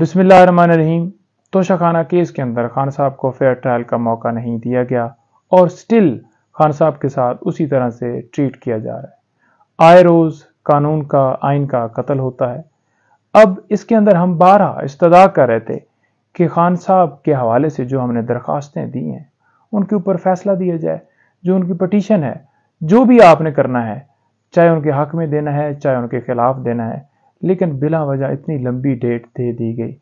बिसमीम तोशाखाना केस के अंदर खान साहब को फेयर ट्रायल का मौका नहीं दिया गया और स्टिल खान साहब के साथ उसी तरह से ट्रीट किया जा रहा है आए रोज़ कानून का आइन का कत्ल होता है अब इसके अंदर हम बारह इस्तदा कर रहे थे कि खान साहब के हवाले से जो हमने दरख्वास्तें दी हैं उनके ऊपर फैसला दिया जाए जो उनकी पटिशन है जो भी आपने करना है चाहे उनके हक में देना है चाहे उनके खिलाफ देना है लेकिन बिला वजह इतनी लंबी डेट दे दी गई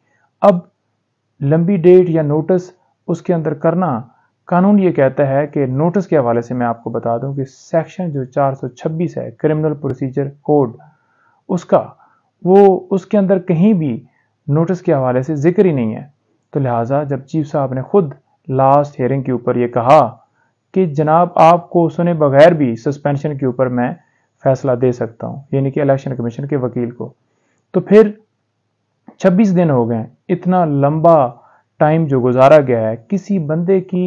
अब लंबी डेट या नोटिस उसके अंदर करना कानून ये कहता है कि नोटिस के हवाले से मैं आपको बता दूं कि सेक्शन जो 426 है क्रिमिनल प्रोसीजर कोड उसका वो उसके अंदर कहीं भी नोटिस के हवाले से जिक्र ही नहीं है तो लिहाजा जब चीफ साहब ने खुद लास्ट हेयरिंग के ऊपर ये कहा कि जनाब आपको सुने बगैर भी सस्पेंशन के ऊपर मैं फैसला दे सकता हूँ यानी कि इलेक्शन कमीशन के वकील को तो फिर 26 दिन हो गए इतना लंबा टाइम जो गुजारा गया है किसी बंदे की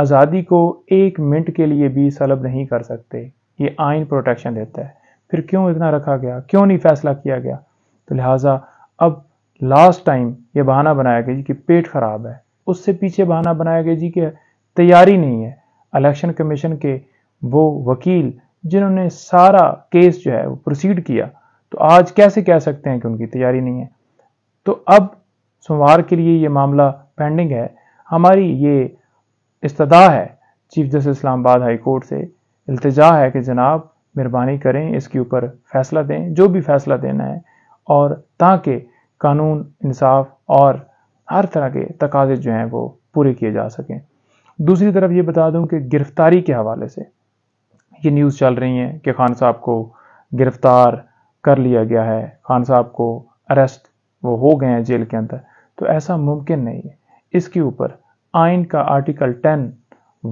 आज़ादी को एक मिनट के लिए भी सलब नहीं कर सकते ये आइन प्रोटेक्शन देता है फिर क्यों इतना रखा गया क्यों नहीं फैसला किया गया तो लिहाजा अब लास्ट टाइम ये बहाना बनाया गया जी कि पेट ख़राब है उससे पीछे बहाना बनाया गया जी कि तैयारी नहीं है इलेक्शन कमीशन के वो वकील जिन्होंने सारा केस जो है वो प्रोसीड किया तो आज कैसे कह सकते हैं कि उनकी तैयारी नहीं है तो अब सोमवार के लिए ये मामला पेंडिंग है हमारी ये इस्तदा है chief justice Islamabad high court से अल्तजा है कि जनाब मेहरबानी करें इसके ऊपर फैसला दें जो भी फैसला देना है और ताकि कानून इंसाफ और हर तरह के तकाजे जो हैं वो पूरे किए जा सकें दूसरी तरफ ये बता दूं कि गिरफ्तारी के हवाले से ये न्यूज़ चल रही हैं कि खान साहब को गिरफ्तार कर लिया गया है खान साहब को अरेस्ट वो हो गए हैं जेल के अंदर तो ऐसा मुमकिन नहीं है इसके ऊपर आइन का आर्टिकल टेन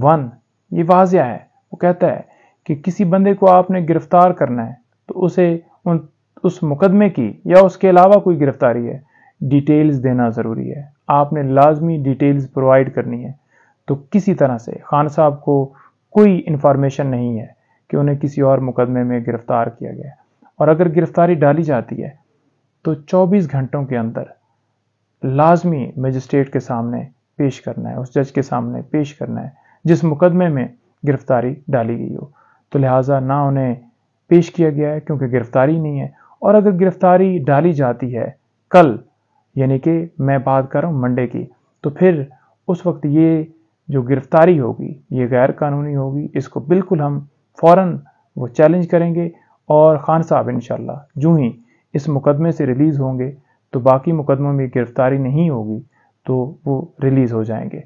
वन ये वाजिया है वो कहता है कि किसी बंदे को आपने गिरफ्तार करना है तो उसे उन उस मुकदमे की या उसके अलावा कोई गिरफ्तारी है डिटेल्स देना ज़रूरी है आपने लाजमी डिटेल्स प्रोवाइड करनी है तो किसी तरह से खान साहब को कोई इंफॉर्मेशन नहीं है कि उन्हें किसी और मुकदमे में गिरफ्तार किया गया और अगर गिरफ्तारी डाली जाती है तो 24 घंटों के अंदर लाजमी मजिस्ट्रेट के सामने पेश करना है उस जज के सामने पेश करना है जिस मुकदमे में गिरफ्तारी डाली गई हो तो लिहाजा ना उन्हें पेश किया गया है क्योंकि गिरफ्तारी नहीं है और अगर गिरफ्तारी डाली जाती है कल यानी कि मैं बात कर रहा हूँ मंडे की तो फिर उस वक्त ये जो गिरफ्तारी होगी ये गैर कानूनी होगी इसको बिल्कुल हम फौरन वो चैलेंज करेंगे और ख़ान साहब इन जूँ ही इस मुकदमे से रिलीज़ होंगे तो बाकी मुकदमों में गिरफ़्तारी नहीं होगी तो वो रिलीज़ हो जाएंगे